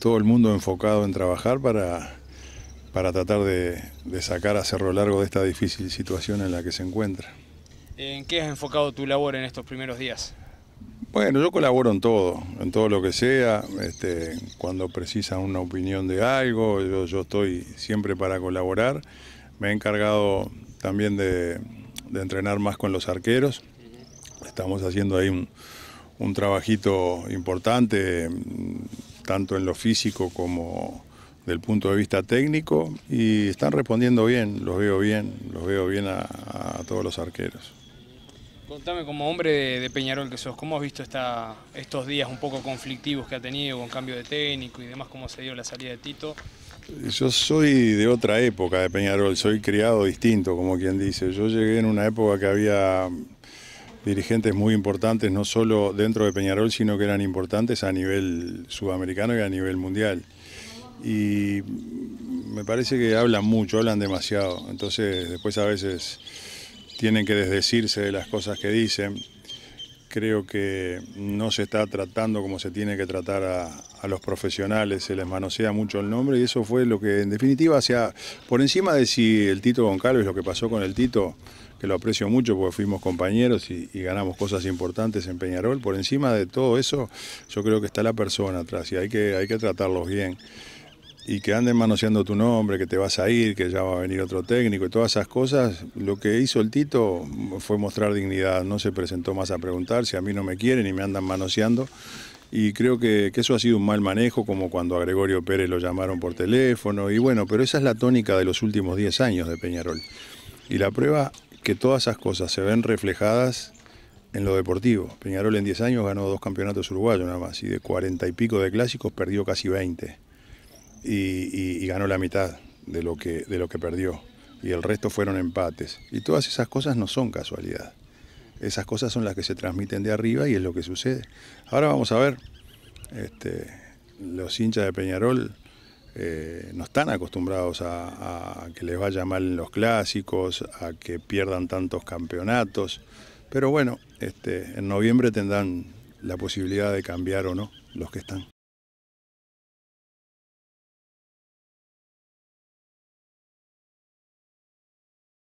todo el mundo enfocado en trabajar para, para tratar de, sacar a Cerro Largo de esta difícil situación en la que se encuentra. ¿En qué has enfocado tu labor en estos primeros días? Bueno, yo colaboro en todo, en todo lo que sea, este, cuando precisa una opinión de algo, yo, estoy siempre para colaborar. Me he encargado también de, entrenar más con los arqueros. Estamos haciendo ahí un, un trabajito importante tanto en lo físico como del punto de vista técnico, y están respondiendo bien, los veo bien, los veo bien a, todos los arqueros. Contame como hombre de, Peñarol que sos, ¿cómo has visto estos días un poco conflictivos que ha tenido con cambio de técnico y demás, cómo se dio la salida de Tito? Yo soy de otra época de Peñarol, soy criado distinto, como quien dice. Yo llegué en una época que había dirigentes muy importantes, no solo dentro de Peñarol, sino que eran importantes a nivel sudamericano y a nivel mundial. Y me parece que hablan mucho, hablan demasiado. Entonces después a veces tienen que desdecirse de las cosas que dicen creo que no se está tratando como se tiene que tratar a, los profesionales, se les manosea mucho el nombre y eso fue lo que en definitiva, hacia, por encima de si el Tito Goncalves, lo que pasó con el Tito, que lo aprecio mucho porque fuimos compañeros y, ganamos cosas importantes en Peñarol, por encima de todo eso yo creo que está la persona atrás y hay que, hay que tratarlos bien y que anden manoseando tu nombre, que te vas a ir, que ya va a venir otro técnico y todas esas cosas, lo que hizo el Tito fue mostrar dignidad, no se presentó más a preguntar si a mí no me quieren y me andan manoseando. Y creo que, eso ha sido un mal manejo, como cuando a Gregorio Pérez lo llamaron por teléfono. Y bueno, pero esa es la tónica de los últimos 10 años de Peñarol. Y la prueba que todas esas cosas se ven reflejadas en lo deportivo. Peñarol en 10 años ganó dos campeonatos uruguayos nada más y de 40 y pico de clásicos perdió casi 20 y, ganó la mitad de lo, que, de lo que perdió. Y el resto fueron empates. Y todas esas cosas no son casualidad. Esas cosas son las que se transmiten de arriba y es lo que sucede. Ahora vamos a ver, este, los hinchas de Peñarol eh, no están acostumbrados a, que les vaya mal en los clásicos, a que pierdan tantos campeonatos. Pero bueno, este, en noviembre tendrán la posibilidad de cambiar o no los que están.